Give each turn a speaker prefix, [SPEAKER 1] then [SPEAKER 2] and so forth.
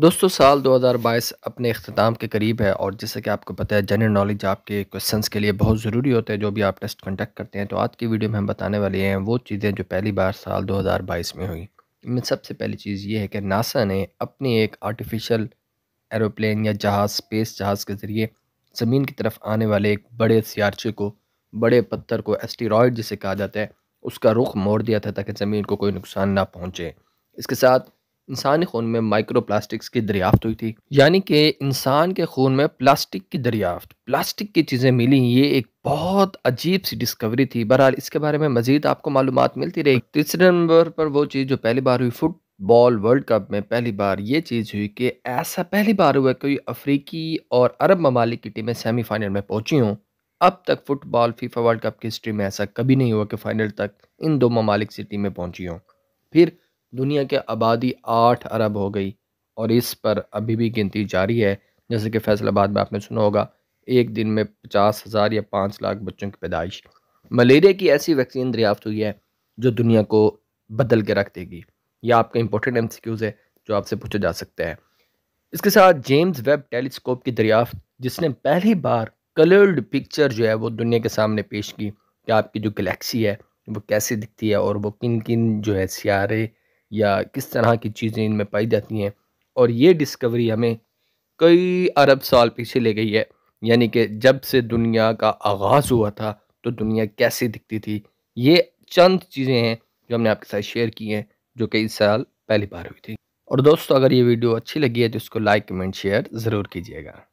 [SPEAKER 1] दोस्तों साल 2022 अपने अख्ताम के करीब है और जैसे कि आपको पता है जनरल नॉलेज आपके क्वेश्चंस के लिए बहुत ज़रूरी होते हैं जो भी आप टेस्ट कंडक्ट करते हैं तो आज की वीडियो में हम बताने वाले हैं वो चीज़ें जो पहली बार साल 2022 में हुई इनमें सबसे पहली चीज़ ये है कि नासा ने अपनी एक आर्टिफिशल एरोप्लन या जहाज़ स्पेस जहाज़ के ज़रिए ज़मीन की तरफ आने वाले एक बड़े सियारचे को बड़े पत्थर को एस्टीरॉयड जिसे कहा जाता है उसका रुख मोड़ दिया था ताकि ज़मीन को कोई नुकसान ना पहुँचे इसके साथ इंसानी खून में माइक्रो प्लास्टिक्स की दरियाफ्त हुई थी यानी कि इंसान के खून में प्लास्टिक की दरियाफ्त प्लास्टिक की चीज़ें मिली ये एक बहुत अजीब सी डिस्कवरी थी बहरहाल इसके बारे में मजीद आपको मालूम मिलती रही तीसरे नंबर पर वो चीज़ जो पहली बार हुई फुट बॉल वर्ल्ड कप में पहली बार ये चीज़ हुई कि ऐसा पहली बार हुआ कोई अफ्रीकी और अरब ममालिक की टीमें सेमीफाइनल में पहुंची हों अब तक फुटबॉल फीफा वर्ल्ड कप की हिस्ट्री में ऐसा कभी नहीं हुआ कि फ़ाइनल तक इन दो ममालिक की टीमें पहुंची हों फिर दुनिया की आबादी आठ अरब हो गई और इस पर अभी भी गिनती जारी है जैसे कि फैसलाबाद में आपने सुना होगा एक दिन में पचास हज़ार या पाँच लाख बच्चों की पैदाइश मलेरिया की ऐसी वैक्सीन दरियाफ्त हुई है जो दुनिया को बदल के रख देगी यह आपका इंपॉर्टेंट एम है जो आपसे पूछा जा सकता है इसके साथ जेम्स वेब टेलीस्कोप की दरियाफ्त जिसने पहली बार कलर्ड पिक्चर जो है वो दुनिया के सामने पेश की कि आपकी जो गलेक्सी है वो कैसे दिखती है और वो किन किन जो है सियारे या किस तरह की चीज़ें इनमें पाई जाती हैं और ये डिस्कवरी हमें कई अरब साल पीछे ले गई है यानी कि जब से दुनिया का आगाज़ हुआ था तो दुनिया कैसे दिखती थी ये चंद चीज़ें हैं जो हमने आपके साथ शेयर की हैं जो कई साल पहली बार हुई थी और दोस्तों अगर ये वीडियो अच्छी लगी है तो इसको लाइक कमेंट शेयर ज़रूर कीजिएगा